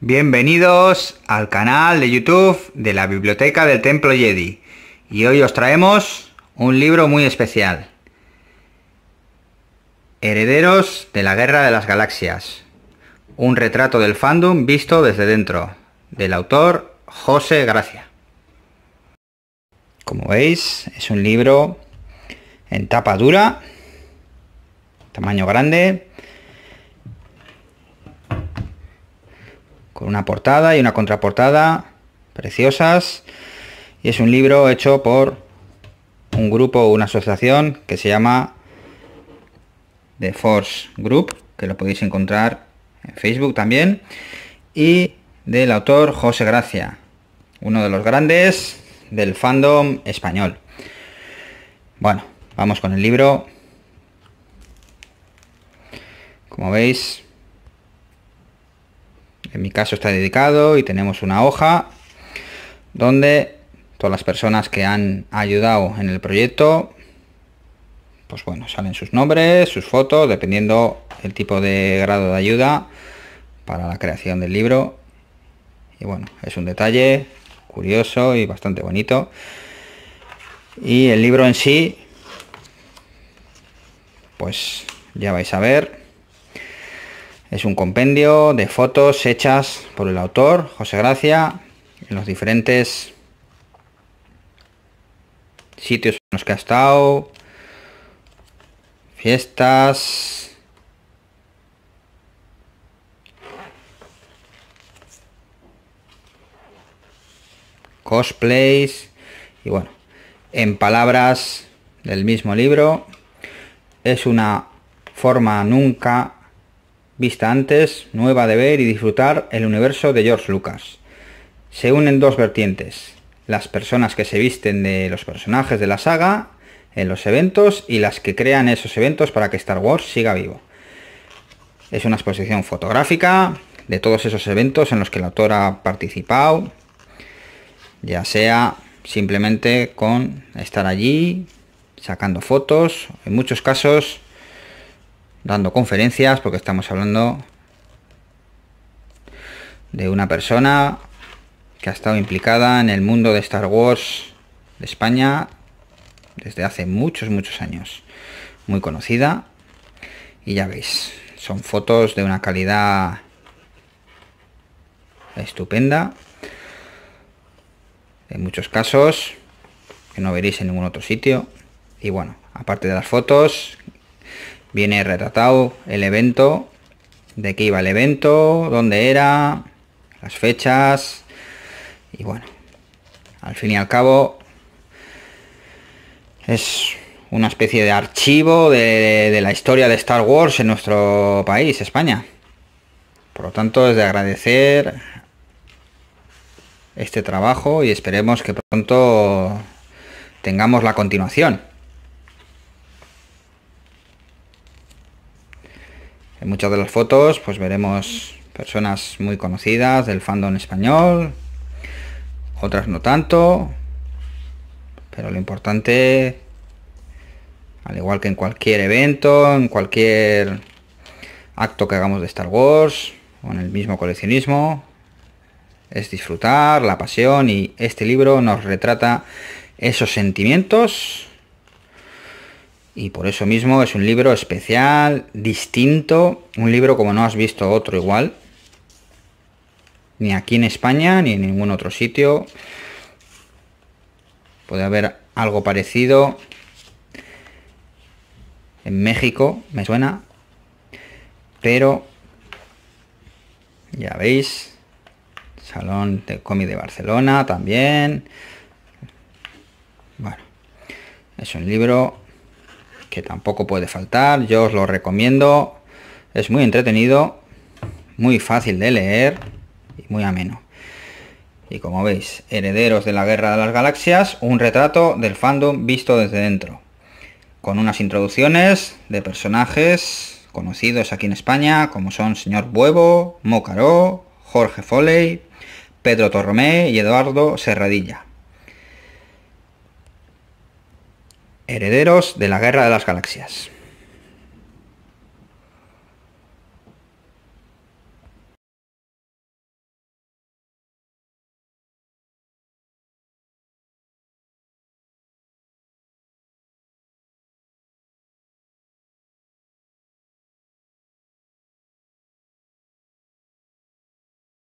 Bienvenidos al canal de YouTube de la Biblioteca del Templo Jedi y hoy os traemos un libro muy especial Herederos de la Guerra de las Galaxias un retrato del fandom visto desde dentro del autor José Gracia como veis es un libro en tapa dura tamaño grande con una portada y una contraportada preciosas. Y es un libro hecho por un grupo o una asociación que se llama The Force Group, que lo podéis encontrar en Facebook también. Y del autor José Gracia, uno de los grandes del fandom español. Bueno, vamos con el libro. Como veis, en mi caso está dedicado y tenemos una hoja donde todas las personas que han ayudado en el proyecto, pues bueno, salen sus nombres, sus fotos, dependiendo el tipo de grado de ayuda para la creación del libro. Y bueno, es un detalle curioso y bastante bonito. Y el libro en sí, pues ya vais a ver es un compendio de fotos hechas por el autor, José Gracia, en los diferentes sitios en los que ha estado, fiestas, cosplays, y bueno, en palabras del mismo libro, es una forma nunca vista antes, nueva de ver y disfrutar el universo de George Lucas. Se unen dos vertientes, las personas que se visten de los personajes de la saga en los eventos y las que crean esos eventos para que Star Wars siga vivo. Es una exposición fotográfica de todos esos eventos en los que la autora ha participado, ya sea simplemente con estar allí, sacando fotos, en muchos casos dando conferencias, porque estamos hablando de una persona que ha estado implicada en el mundo de Star Wars de España desde hace muchos, muchos años. Muy conocida. Y ya veis, son fotos de una calidad estupenda. En muchos casos, que no veréis en ningún otro sitio. Y bueno, aparte de las fotos, Viene retratado el evento, de qué iba el evento, dónde era, las fechas y bueno, al fin y al cabo es una especie de archivo de, de la historia de Star Wars en nuestro país, España. Por lo tanto, es de agradecer este trabajo y esperemos que pronto tengamos la continuación. En muchas de las fotos pues veremos personas muy conocidas del fandom español, otras no tanto, pero lo importante, al igual que en cualquier evento, en cualquier acto que hagamos de Star Wars o en el mismo coleccionismo, es disfrutar la pasión y este libro nos retrata esos sentimientos y por eso mismo es un libro especial, distinto, un libro como no has visto otro igual, ni aquí en España ni en ningún otro sitio. Puede haber algo parecido en México, me suena, pero ya veis, Salón de Comi de Barcelona también. Bueno, es un libro que tampoco puede faltar, yo os lo recomiendo, es muy entretenido, muy fácil de leer y muy ameno. Y como veis, Herederos de la Guerra de las Galaxias, un retrato del fandom visto desde dentro, con unas introducciones de personajes conocidos aquí en España, como son Señor Buevo, Mocaró, Jorge Foley, Pedro Torromé y Eduardo Serradilla. herederos de la Guerra de las Galaxias.